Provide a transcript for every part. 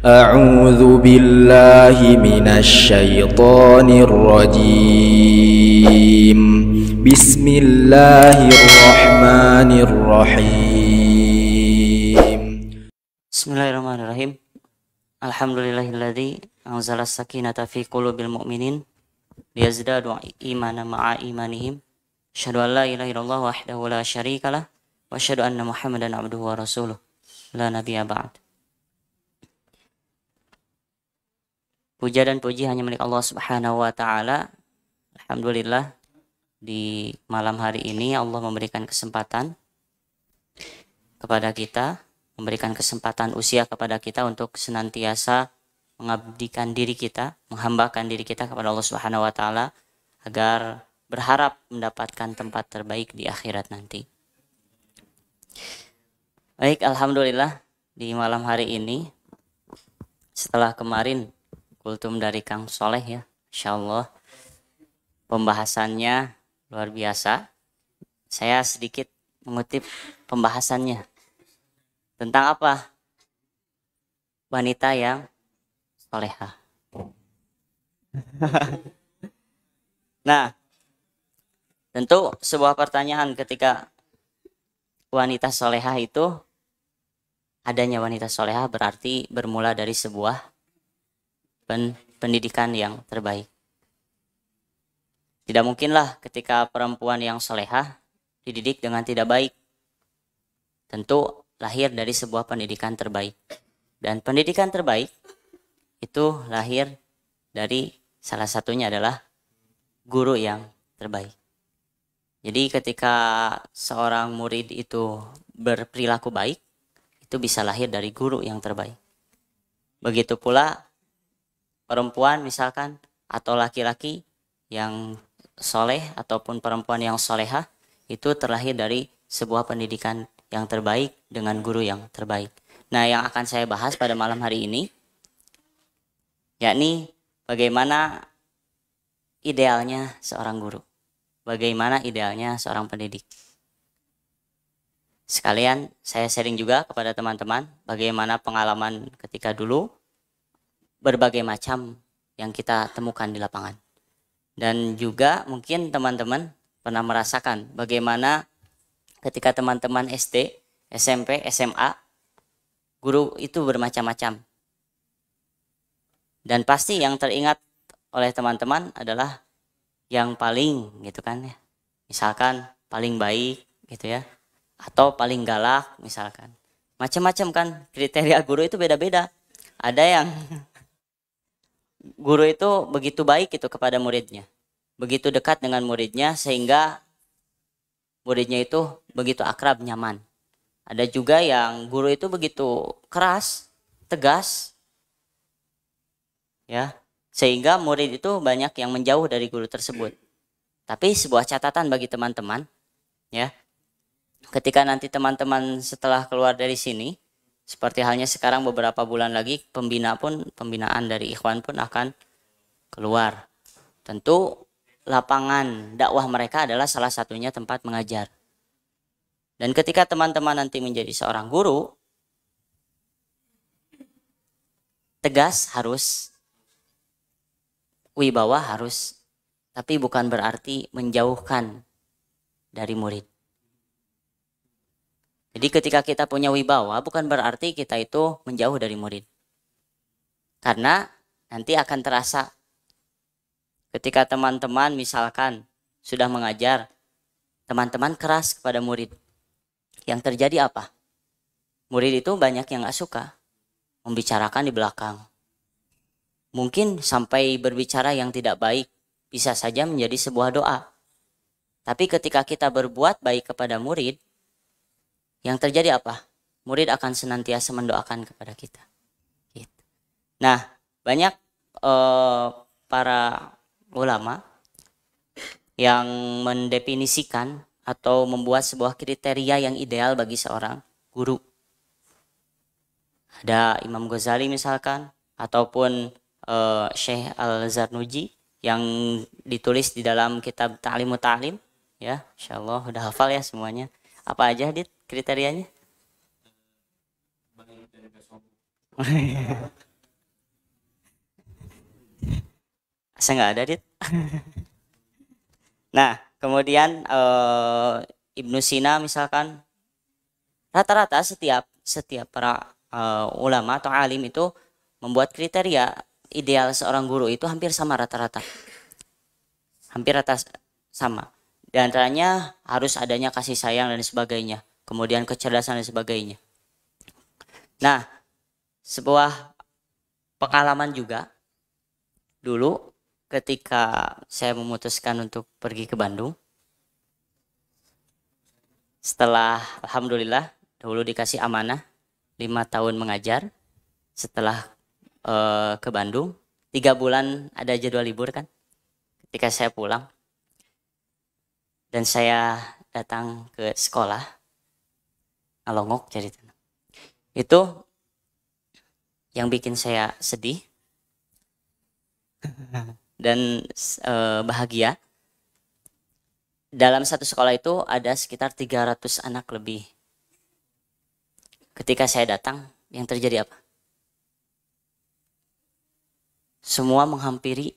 أعوذ بالله من الشيطان الرجيم بسم الله الرحمن الرحيم بسم الله الرحمن الرحيم الحمد لله الذي أنزل السكينة في قلوب المؤمنين ليزدادوا إيمانا مع إيمانهم أشهد أن لا إله إلا الله وحده لا شريك له وأشهد أن محمدا عبده ورسوله لا نبي بعد Puja dan puji hanya milik Allah Subhanahu wa taala. Alhamdulillah di malam hari ini Allah memberikan kesempatan kepada kita, memberikan kesempatan usia kepada kita untuk senantiasa mengabdikan diri kita, menghambakan diri kita kepada Allah Subhanahu wa taala agar berharap mendapatkan tempat terbaik di akhirat nanti. Baik, alhamdulillah di malam hari ini setelah kemarin kultum dari Kang Soleh ya. Insya Allah pembahasannya luar biasa. Saya sedikit mengutip pembahasannya. Tentang apa? Wanita yang soleha. nah, tentu sebuah pertanyaan ketika wanita soleha itu adanya wanita soleha berarti bermula dari sebuah pen pendidikan yang terbaik. Tidak mungkinlah ketika perempuan yang solehah dididik dengan tidak baik. Tentu lahir dari sebuah pendidikan terbaik. Dan pendidikan terbaik itu lahir dari salah satunya adalah guru yang terbaik. Jadi ketika seorang murid itu berperilaku baik, itu bisa lahir dari guru yang terbaik. Begitu pula perempuan misalkan atau laki-laki yang soleh ataupun perempuan yang soleha itu terlahir dari sebuah pendidikan yang terbaik dengan guru yang terbaik. Nah, yang akan saya bahas pada malam hari ini yakni bagaimana idealnya seorang guru. Bagaimana idealnya seorang pendidik. Sekalian saya sharing juga kepada teman-teman bagaimana pengalaman ketika dulu berbagai macam yang kita temukan di lapangan. Dan juga mungkin teman-teman pernah merasakan bagaimana ketika teman-teman SD, SMP, SMA, guru itu bermacam-macam. Dan pasti yang teringat oleh teman-teman adalah yang paling gitu kan ya. Misalkan paling baik gitu ya. Atau paling galak misalkan. Macam-macam kan kriteria guru itu beda-beda. Ada yang guru itu begitu baik itu kepada muridnya begitu dekat dengan muridnya sehingga muridnya itu begitu akrab nyaman ada juga yang guru itu begitu keras tegas ya sehingga murid itu banyak yang menjauh dari guru tersebut tapi sebuah catatan bagi teman-teman ya ketika nanti teman-teman setelah keluar dari sini seperti halnya sekarang beberapa bulan lagi pembina pun pembinaan dari ikhwan pun akan keluar. Tentu lapangan dakwah mereka adalah salah satunya tempat mengajar. Dan ketika teman-teman nanti menjadi seorang guru, tegas harus, wibawa harus, tapi bukan berarti menjauhkan dari murid. Jadi ketika kita punya wibawa bukan berarti kita itu menjauh dari murid. Karena nanti akan terasa ketika teman-teman misalkan sudah mengajar, teman-teman keras kepada murid. Yang terjadi apa? Murid itu banyak yang gak suka membicarakan di belakang. Mungkin sampai berbicara yang tidak baik bisa saja menjadi sebuah doa. Tapi ketika kita berbuat baik kepada murid, yang terjadi apa? Murid akan senantiasa mendoakan kepada kita. Gitu. Nah, banyak uh, para ulama yang mendefinisikan atau membuat sebuah kriteria yang ideal bagi seorang guru. Ada Imam Ghazali misalkan, ataupun uh, Syekh Al-Zarnuji yang ditulis di dalam kitab Ta'limu Ta'lim ya Insya Allah udah hafal ya semuanya apa aja Dit kriterianya? Asa nggak ada, Dit. nah, kemudian uh, Ibnu Sina misalkan rata-rata setiap setiap para uh, ulama atau alim itu membuat kriteria ideal seorang guru itu hampir sama rata-rata. Hampir rata sama. Di antaranya harus adanya kasih sayang dan sebagainya kemudian kecerdasan dan sebagainya. Nah, sebuah pengalaman juga dulu ketika saya memutuskan untuk pergi ke Bandung. Setelah alhamdulillah dahulu dikasih amanah lima tahun mengajar, setelah uh, ke Bandung tiga bulan ada jadwal libur kan. Ketika saya pulang dan saya datang ke sekolah ngalongok tenang Itu yang bikin saya sedih dan e, bahagia. Dalam satu sekolah itu ada sekitar 300 anak lebih. Ketika saya datang, yang terjadi apa? Semua menghampiri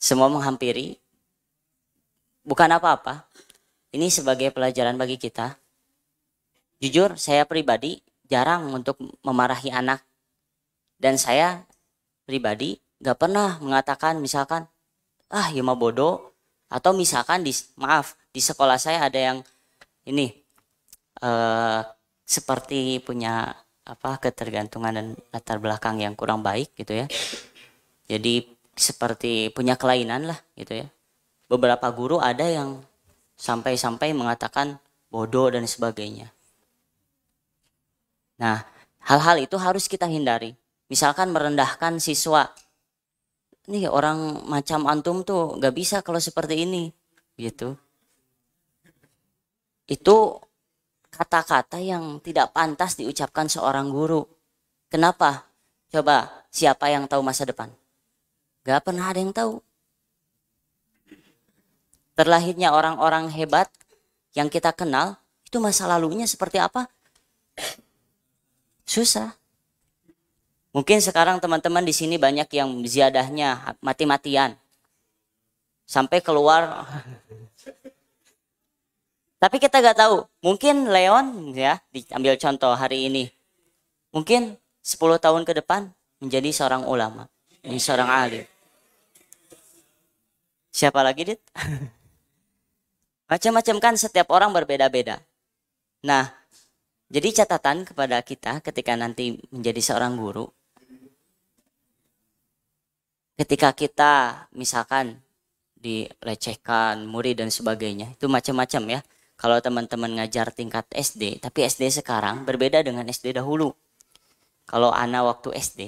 semua menghampiri bukan apa-apa ini sebagai pelajaran bagi kita. Jujur, saya pribadi jarang untuk memarahi anak. Dan saya pribadi gak pernah mengatakan misalkan, ah ya mah bodoh. Atau misalkan, di, maaf, di sekolah saya ada yang ini, eh, seperti punya apa ketergantungan dan latar belakang yang kurang baik gitu ya. Jadi seperti punya kelainan lah gitu ya. Beberapa guru ada yang sampai-sampai mengatakan bodoh dan sebagainya. Nah, hal-hal itu harus kita hindari. Misalkan merendahkan siswa. ini orang macam antum tuh gak bisa kalau seperti ini. Gitu. Itu kata-kata yang tidak pantas diucapkan seorang guru. Kenapa? Coba siapa yang tahu masa depan? Gak pernah ada yang tahu terlahirnya orang-orang hebat yang kita kenal, itu masa lalunya seperti apa? Susah. Mungkin sekarang teman-teman di sini banyak yang ziadahnya mati-matian. Sampai keluar. Tapi kita gak tahu. Mungkin Leon ya, diambil contoh hari ini. Mungkin 10 tahun ke depan menjadi seorang ulama. menjadi seorang alim. Siapa lagi, Dit? Macam-macam kan setiap orang berbeda-beda. Nah, jadi catatan kepada kita ketika nanti menjadi seorang guru, ketika kita misalkan dilecehkan murid dan sebagainya itu macam-macam ya kalau teman-teman ngajar tingkat SD tapi SD sekarang berbeda dengan SD dahulu kalau anak waktu SD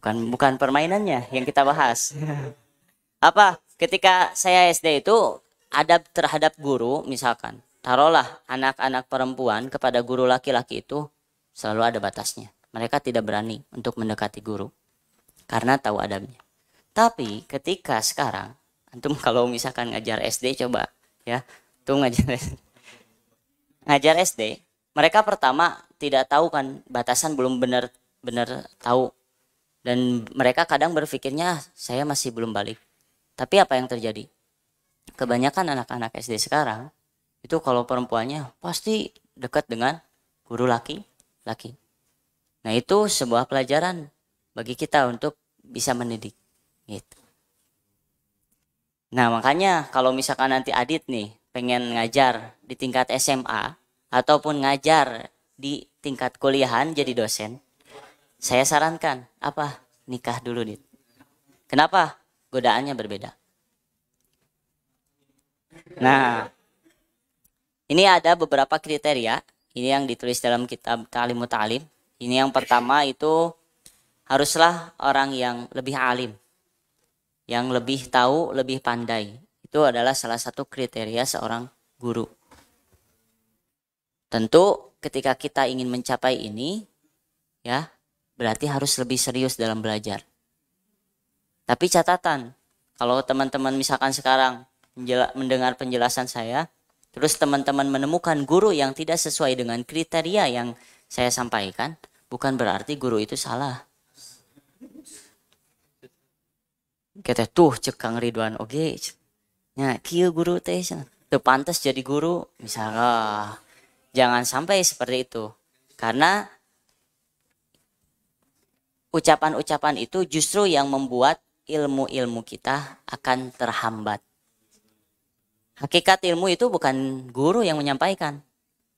bukan bukan permainannya yang kita bahas apa ketika saya SD itu adab terhadap guru misalkan taruhlah anak-anak perempuan kepada guru laki-laki itu selalu ada batasnya. Mereka tidak berani untuk mendekati guru karena tahu adabnya. Tapi ketika sekarang antum kalau misalkan ngajar SD coba ya, tuh ngajar ngajar SD, mereka pertama tidak tahu kan batasan belum benar-benar tahu dan mereka kadang berpikirnya saya masih belum balik. Tapi apa yang terjadi? kebanyakan anak-anak SD sekarang itu kalau perempuannya pasti dekat dengan guru laki-laki. Nah itu sebuah pelajaran bagi kita untuk bisa mendidik. Gitu. Nah makanya kalau misalkan nanti Adit nih pengen ngajar di tingkat SMA ataupun ngajar di tingkat kuliahan jadi dosen, saya sarankan apa nikah dulu nih. Kenapa? Godaannya berbeda. Nah, ini ada beberapa kriteria. Ini yang ditulis dalam kitab Ta'lim Ta'lim. Ini yang pertama itu haruslah orang yang lebih alim. Yang lebih tahu, lebih pandai. Itu adalah salah satu kriteria seorang guru. Tentu ketika kita ingin mencapai ini, ya, berarti harus lebih serius dalam belajar. Tapi catatan, kalau teman-teman misalkan sekarang mendengar penjelasan saya, terus teman-teman menemukan guru yang tidak sesuai dengan kriteria yang saya sampaikan, bukan berarti guru itu salah. Kita tuh cekang Ridwan oke. Ya, kieu guru teh teu pantas jadi guru misalnya. Jangan sampai seperti itu. Karena ucapan-ucapan itu justru yang membuat ilmu-ilmu kita akan terhambat. Hakikat ilmu itu bukan guru yang menyampaikan.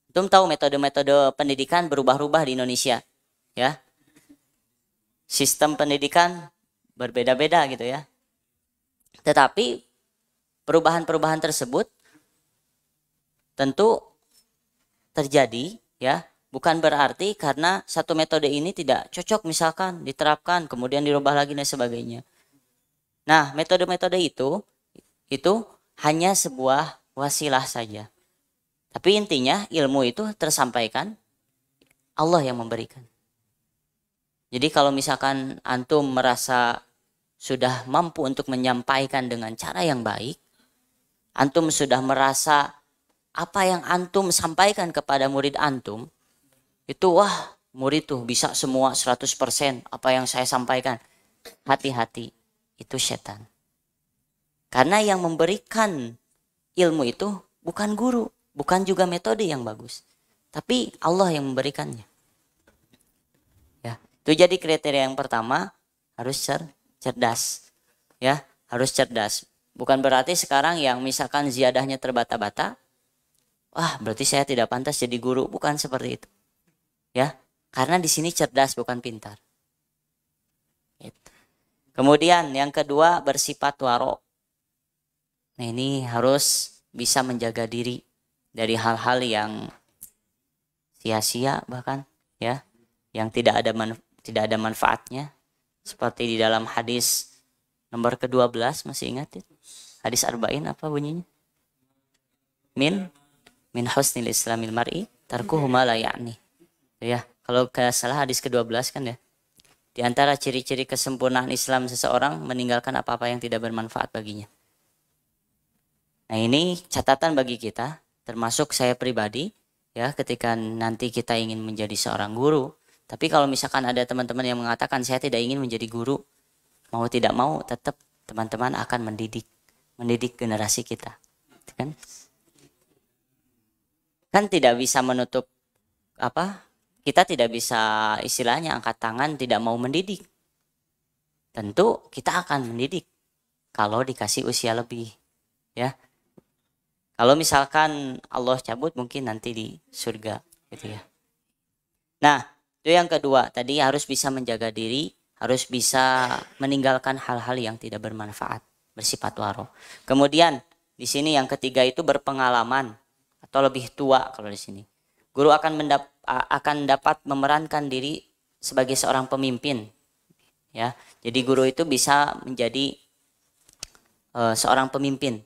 Antum tahu metode-metode pendidikan berubah-ubah di Indonesia, ya. Sistem pendidikan berbeda-beda gitu ya. Tetapi perubahan-perubahan tersebut tentu terjadi ya, bukan berarti karena satu metode ini tidak cocok misalkan diterapkan kemudian dirubah lagi dan sebagainya. Nah, metode-metode itu itu hanya sebuah wasilah saja. Tapi intinya ilmu itu tersampaikan Allah yang memberikan. Jadi kalau misalkan antum merasa sudah mampu untuk menyampaikan dengan cara yang baik, antum sudah merasa apa yang antum sampaikan kepada murid antum, itu wah murid tuh bisa semua 100% apa yang saya sampaikan. Hati-hati, itu setan. Karena yang memberikan ilmu itu bukan guru, bukan juga metode yang bagus, tapi Allah yang memberikannya. Ya, itu jadi kriteria yang pertama harus cer cerdas. Ya, harus cerdas. Bukan berarti sekarang yang misalkan ziadahnya terbata-bata, wah berarti saya tidak pantas jadi guru, bukan seperti itu. Ya, karena di sini cerdas bukan pintar. Gitu. Kemudian yang kedua bersifat warok Nah ini harus bisa menjaga diri dari hal-hal yang sia-sia bahkan ya yang tidak ada tidak ada manfaatnya seperti di dalam hadis nomor ke-12 masih ingat ya? Hadis arba'in apa bunyinya? Min min husnil islamil mar'i tarkuhu ma la ya'ni. Ya, kalau nggak salah hadis ke-12 kan ya. Di antara ciri-ciri kesempurnaan Islam seseorang meninggalkan apa-apa yang tidak bermanfaat baginya. Nah, ini catatan bagi kita, termasuk saya pribadi ya ketika nanti kita ingin menjadi seorang guru. Tapi kalau misalkan ada teman-teman yang mengatakan saya tidak ingin menjadi guru, mau tidak mau tetap teman-teman akan mendidik mendidik generasi kita. Kan? Kan tidak bisa menutup apa? Kita tidak bisa istilahnya angkat tangan tidak mau mendidik. Tentu kita akan mendidik kalau dikasih usia lebih ya kalau misalkan Allah cabut mungkin nanti di surga gitu ya. Nah, itu yang kedua. Tadi harus bisa menjaga diri, harus bisa meninggalkan hal-hal yang tidak bermanfaat, bersifat waro. Kemudian di sini yang ketiga itu berpengalaman atau lebih tua kalau di sini. Guru akan mendap akan dapat memerankan diri sebagai seorang pemimpin. Ya. Jadi guru itu bisa menjadi uh, seorang pemimpin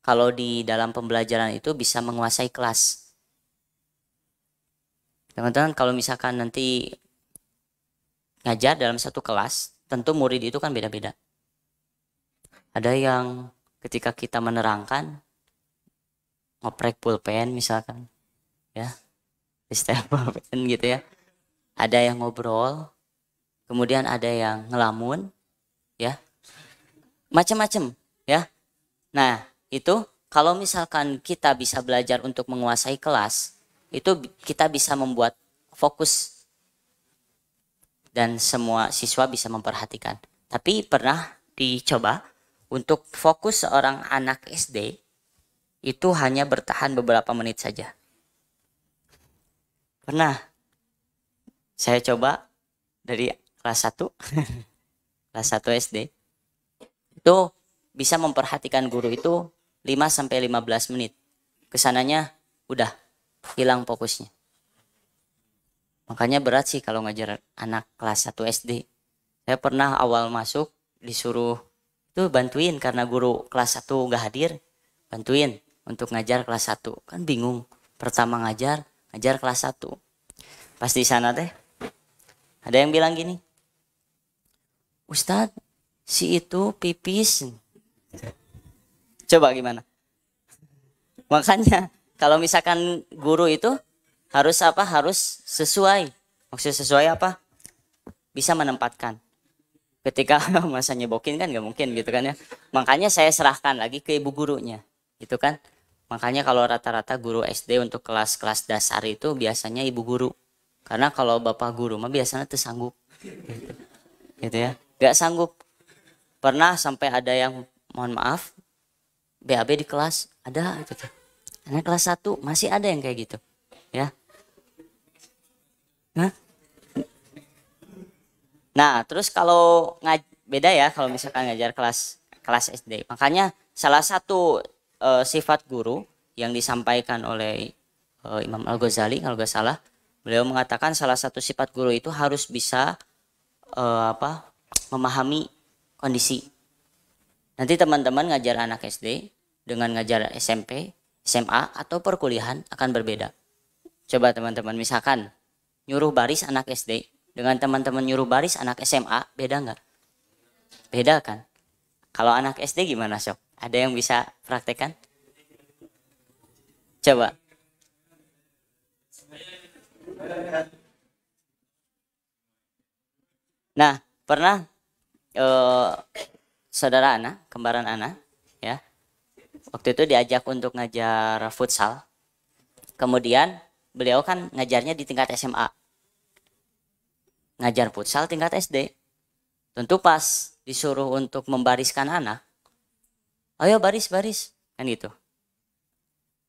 kalau di dalam pembelajaran itu bisa menguasai kelas. Teman-teman, kalau misalkan nanti ngajar dalam satu kelas, tentu murid itu kan beda-beda. Ada yang ketika kita menerangkan, ngoprek pulpen misalkan, ya, style pulpen gitu ya. Ada yang ngobrol, kemudian ada yang ngelamun, ya, macam-macam, ya. Nah, itu kalau misalkan kita bisa belajar untuk menguasai kelas, itu kita bisa membuat fokus dan semua siswa bisa memperhatikan. Tapi pernah dicoba untuk fokus seorang anak SD itu hanya bertahan beberapa menit saja. Pernah saya coba dari kelas 1 kelas 1 SD itu bisa memperhatikan guru itu 5 sampai 15 menit. Kesananya udah hilang fokusnya. Makanya berat sih kalau ngajar anak kelas 1 SD. Saya pernah awal masuk disuruh itu bantuin karena guru kelas 1 gak hadir, bantuin untuk ngajar kelas 1. Kan bingung. Pertama ngajar, ngajar kelas 1. Pas di sana teh ada yang bilang gini. Ustadz, si itu pipis Coba gimana? Makanya kalau misalkan guru itu harus apa? Harus sesuai. Maksud sesuai apa? Bisa menempatkan. Ketika masa nyebokin kan nggak mungkin gitu kan ya. Makanya saya serahkan lagi ke ibu gurunya. Gitu kan. Makanya kalau rata-rata guru SD untuk kelas-kelas dasar itu biasanya ibu guru. Karena kalau bapak guru mah biasanya tuh sanggup. Gitu, ya. Gak sanggup. Pernah sampai ada yang mohon maaf BAB di kelas ada gitu tuh. Anak kelas 1 masih ada yang kayak gitu. Ya. Nah, nah terus kalau ngaj beda ya kalau misalkan ngajar kelas kelas SD. Makanya salah satu e, sifat guru yang disampaikan oleh e, Imam Al Ghazali kalau nggak salah, beliau mengatakan salah satu sifat guru itu harus bisa e, apa memahami kondisi Nanti teman-teman ngajar anak SD dengan ngajar SMP, SMA, atau perkuliahan akan berbeda. Coba teman-teman, misalkan nyuruh baris anak SD dengan teman-teman nyuruh baris anak SMA, beda nggak? Beda kan? Kalau anak SD gimana sok? Ada yang bisa praktekkan? Coba. Nah, pernah uh, saudara Ana, kembaran Ana, ya. Waktu itu diajak untuk ngajar futsal. Kemudian beliau kan ngajarnya di tingkat SMA. Ngajar futsal tingkat SD. Tentu pas disuruh untuk membariskan anak. Ayo baris, baris. Kan gitu.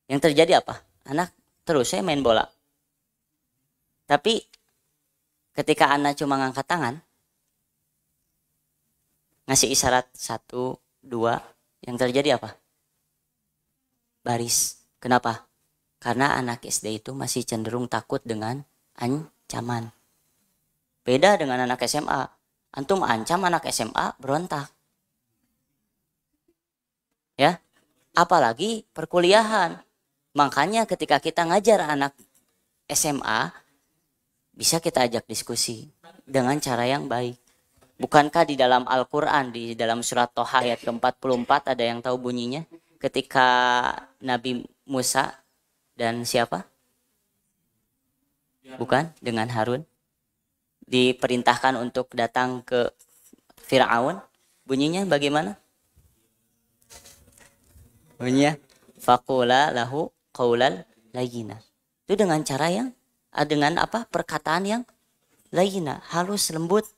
Yang terjadi apa? Anak terus saya main bola. Tapi ketika anak cuma ngangkat tangan, ngasih isyarat satu, dua, yang terjadi apa? Baris. Kenapa? Karena anak SD itu masih cenderung takut dengan ancaman. Beda dengan anak SMA. Antum ancam anak SMA berontak. Ya. Apalagi perkuliahan. Makanya ketika kita ngajar anak SMA, bisa kita ajak diskusi dengan cara yang baik. Bukankah di dalam Al-Quran, di dalam surat Toha ayat ke-44 ada yang tahu bunyinya? Ketika Nabi Musa dan siapa? Bukan? Dengan Harun? Diperintahkan untuk datang ke Fir'aun. Bunyinya bagaimana? Bunyinya? Fakula lahu qawlal layina. Itu dengan cara yang, dengan apa? Perkataan yang layina, halus, lembut,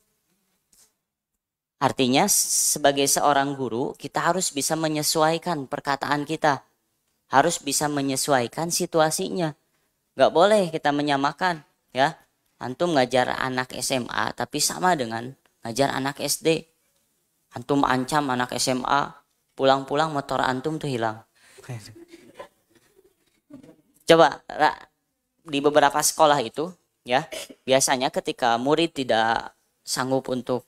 Artinya sebagai seorang guru kita harus bisa menyesuaikan perkataan kita. Harus bisa menyesuaikan situasinya. Gak boleh kita menyamakan ya. Antum ngajar anak SMA tapi sama dengan ngajar anak SD. Antum ancam anak SMA, pulang-pulang motor antum tuh hilang. Coba di beberapa sekolah itu ya, biasanya ketika murid tidak sanggup untuk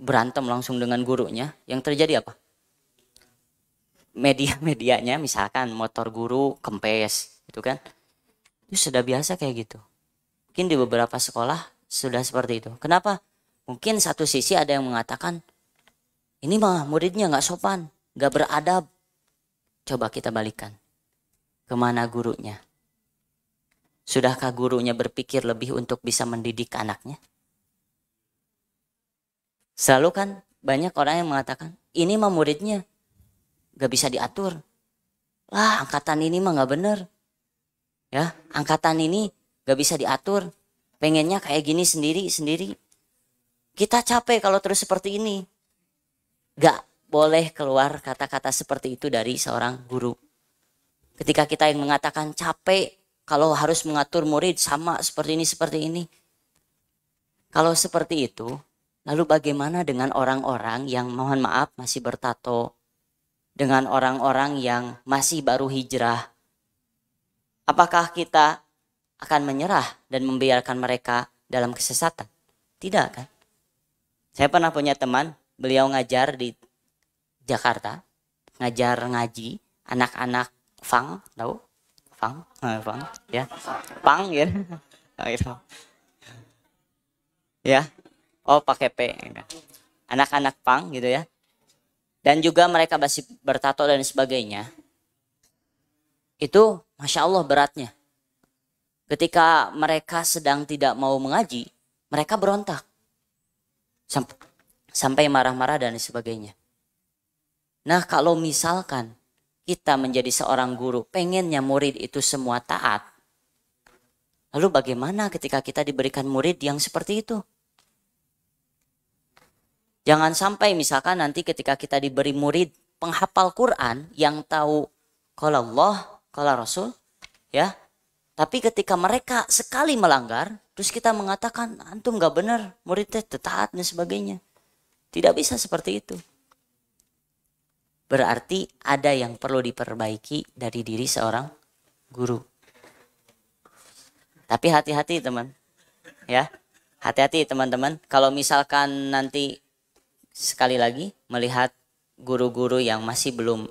berantem langsung dengan gurunya, yang terjadi apa? Media-medianya misalkan motor guru kempes itu kan. Itu sudah biasa kayak gitu. Mungkin di beberapa sekolah sudah seperti itu. Kenapa? Mungkin satu sisi ada yang mengatakan ini mah muridnya nggak sopan, nggak beradab. Coba kita balikan. Kemana gurunya? Sudahkah gurunya berpikir lebih untuk bisa mendidik anaknya? Selalu kan banyak orang yang mengatakan, ini mah muridnya gak bisa diatur. Lah angkatan ini mah gak bener. Ya, angkatan ini gak bisa diatur. Pengennya kayak gini sendiri-sendiri. Kita capek kalau terus seperti ini. Gak boleh keluar kata-kata seperti itu dari seorang guru. Ketika kita yang mengatakan capek kalau harus mengatur murid sama seperti ini, seperti ini. Kalau seperti itu, Lalu bagaimana dengan orang-orang yang mohon maaf masih bertato? Dengan orang-orang yang masih baru hijrah? Apakah kita akan menyerah dan membiarkan mereka dalam kesesatan? Tidak kan? Saya pernah punya teman, beliau ngajar di Jakarta, ngajar ngaji anak-anak Fang, tahu? Fang, ah, Fang, ya, Fang ya, nah, gitu. ya, oh pakai P anak-anak pang gitu ya dan juga mereka masih bertato dan sebagainya itu masya Allah beratnya ketika mereka sedang tidak mau mengaji mereka berontak Samp sampai marah-marah dan sebagainya nah kalau misalkan kita menjadi seorang guru pengennya murid itu semua taat Lalu bagaimana ketika kita diberikan murid yang seperti itu? Jangan sampai misalkan nanti ketika kita diberi murid penghafal Quran yang tahu kalau Allah, kalau Rasul, ya. Tapi ketika mereka sekali melanggar, terus kita mengatakan antum nggak benar, muridnya tetaat dan sebagainya. Tidak bisa seperti itu. Berarti ada yang perlu diperbaiki dari diri seorang guru. Tapi hati-hati teman. Ya. Hati-hati teman-teman. Kalau misalkan nanti sekali lagi melihat guru-guru yang masih belum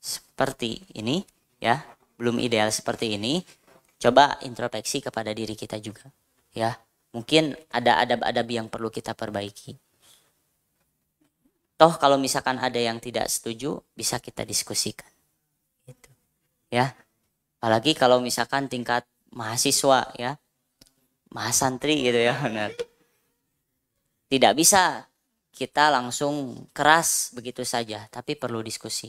seperti ini ya, belum ideal seperti ini, coba introspeksi kepada diri kita juga ya. Mungkin ada adab-adab yang perlu kita perbaiki. Toh kalau misalkan ada yang tidak setuju bisa kita diskusikan. Gitu. Ya. Apalagi kalau misalkan tingkat mahasiswa ya, mahasantri gitu ya Tidak bisa kita langsung keras begitu saja, tapi perlu diskusi.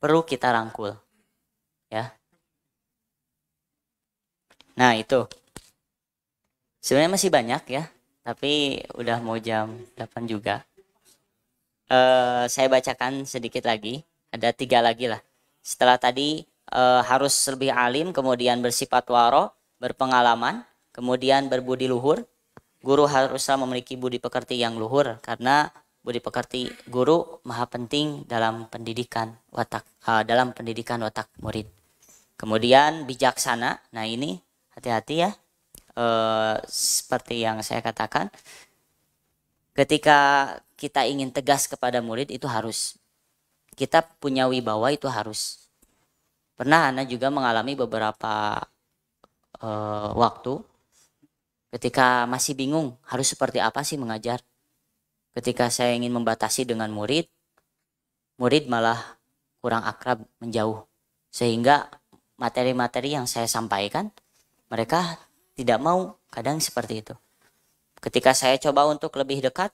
Perlu kita rangkul. Ya. Nah, itu. Sebenarnya masih banyak ya, tapi udah mau jam 8 juga. Uh, saya bacakan sedikit lagi. Ada tiga lagi lah. Setelah tadi uh, harus lebih alim, kemudian bersifat waro, berpengalaman, kemudian berbudi luhur, Guru haruslah memiliki budi pekerti yang luhur karena budi pekerti guru maha penting dalam pendidikan watak uh, dalam pendidikan watak murid. Kemudian bijaksana. Nah, ini hati-hati ya. Uh, seperti yang saya katakan, ketika kita ingin tegas kepada murid itu harus. Kita punya wibawa itu harus. Pernah Ana juga mengalami beberapa uh, waktu Ketika masih bingung harus seperti apa sih mengajar. Ketika saya ingin membatasi dengan murid, murid malah kurang akrab menjauh. Sehingga materi-materi yang saya sampaikan, mereka tidak mau kadang seperti itu. Ketika saya coba untuk lebih dekat,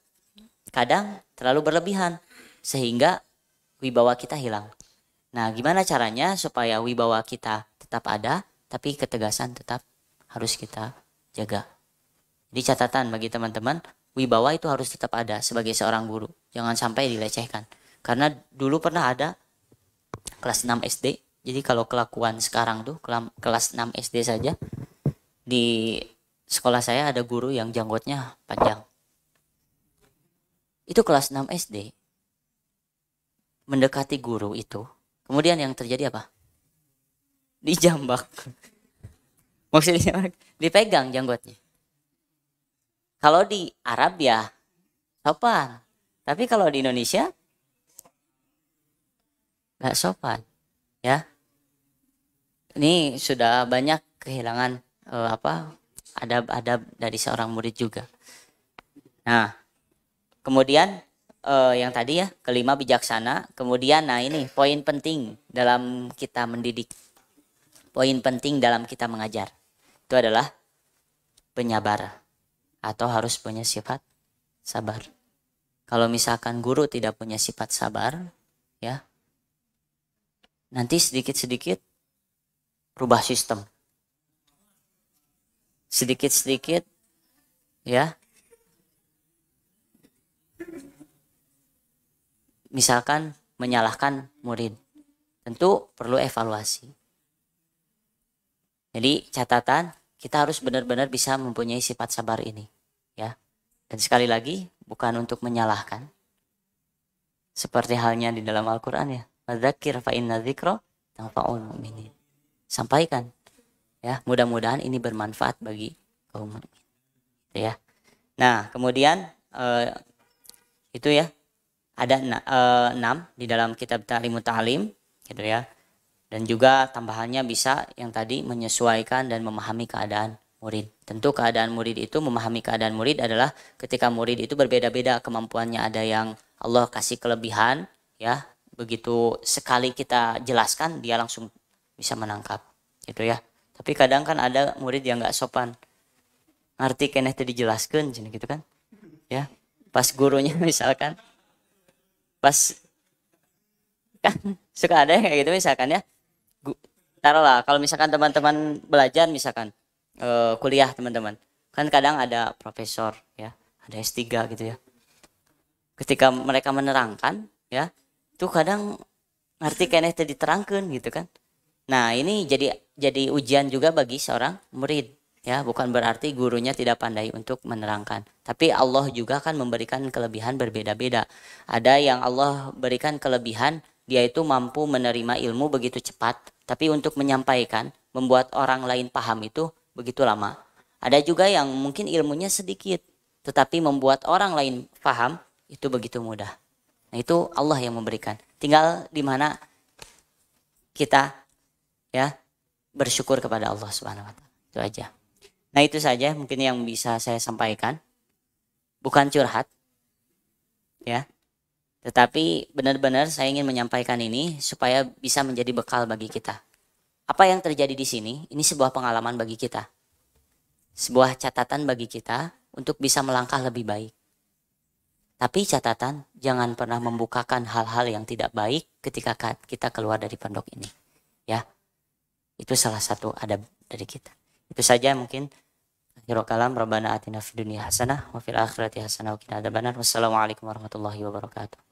kadang terlalu berlebihan. Sehingga wibawa kita hilang. Nah, gimana caranya supaya wibawa kita tetap ada, tapi ketegasan tetap harus kita jaga. Di catatan bagi teman-teman, wibawa itu harus tetap ada sebagai seorang guru. Jangan sampai dilecehkan. Karena dulu pernah ada kelas 6 SD. Jadi kalau kelakuan sekarang tuh kelas 6 SD saja di sekolah saya ada guru yang janggutnya panjang. Itu kelas 6 SD. Mendekati guru itu. Kemudian yang terjadi apa? Dijambak. Maksudnya dipegang janggotnya kalau di Arab ya sopan. Tapi kalau di Indonesia nggak sopan, ya. Ini sudah banyak kehilangan uh, apa adab-adab dari seorang murid juga. Nah, kemudian uh, yang tadi ya kelima bijaksana. Kemudian nah ini poin penting dalam kita mendidik, poin penting dalam kita mengajar itu adalah penyabar atau harus punya sifat sabar. Kalau misalkan guru tidak punya sifat sabar, ya, nanti sedikit-sedikit rubah sistem. Sedikit-sedikit, ya, misalkan menyalahkan murid. Tentu perlu evaluasi. Jadi catatan, kita harus benar-benar bisa mempunyai sifat sabar ini. Dan sekali lagi, bukan untuk menyalahkan. Seperti halnya di dalam Al-Quran ya. Madzakir fa'inna zikro dzikra tanfa'ul mu'minin. Sampaikan. Ya, mudah-mudahan ini bermanfaat bagi kaum mukmin. Gitu ya. Nah, kemudian uh, itu ya ada uh, enam di dalam kitab Ta'limu Ta'lim gitu ya. Dan juga tambahannya bisa yang tadi menyesuaikan dan memahami keadaan murid. Tentu keadaan murid itu memahami keadaan murid adalah ketika murid itu berbeda-beda kemampuannya. Ada yang Allah kasih kelebihan, ya. Begitu sekali kita jelaskan dia langsung bisa menangkap, gitu ya. Tapi kadang kan ada murid yang nggak sopan. Ngerti kena itu dijelaskan, gitu kan. Ya. Pas gurunya misalkan pas kan suka ada yang kayak gitu misalkan ya taruhlah kalau misalkan teman-teman belajar misalkan uh, kuliah teman-teman kan kadang ada profesor ya ada S3 gitu ya ketika mereka menerangkan ya itu kadang ngerti kayaknya itu diterangkan gitu kan nah ini jadi jadi ujian juga bagi seorang murid ya bukan berarti gurunya tidak pandai untuk menerangkan tapi Allah juga kan memberikan kelebihan berbeda-beda ada yang Allah berikan kelebihan dia itu mampu menerima ilmu begitu cepat tapi untuk menyampaikan membuat orang lain paham itu begitu lama. Ada juga yang mungkin ilmunya sedikit, tetapi membuat orang lain paham itu begitu mudah. Nah itu Allah yang memberikan. Tinggal di mana kita ya bersyukur kepada Allah Subhanahu Wa Taala. Itu aja. Nah itu saja mungkin yang bisa saya sampaikan. Bukan curhat, ya. Tetapi benar-benar saya ingin menyampaikan ini supaya bisa menjadi bekal bagi kita. Apa yang terjadi di sini, ini sebuah pengalaman bagi kita. Sebuah catatan bagi kita untuk bisa melangkah lebih baik. Tapi catatan, jangan pernah membukakan hal-hal yang tidak baik ketika kita keluar dari pondok ini. Ya, itu salah satu adab dari kita. Itu saja mungkin. Akhirul Rabbana atina fid hasanah, wa fil akhirati hasanah, wa qina adzabannar. Wassalamualaikum warahmatullahi wabarakatuh.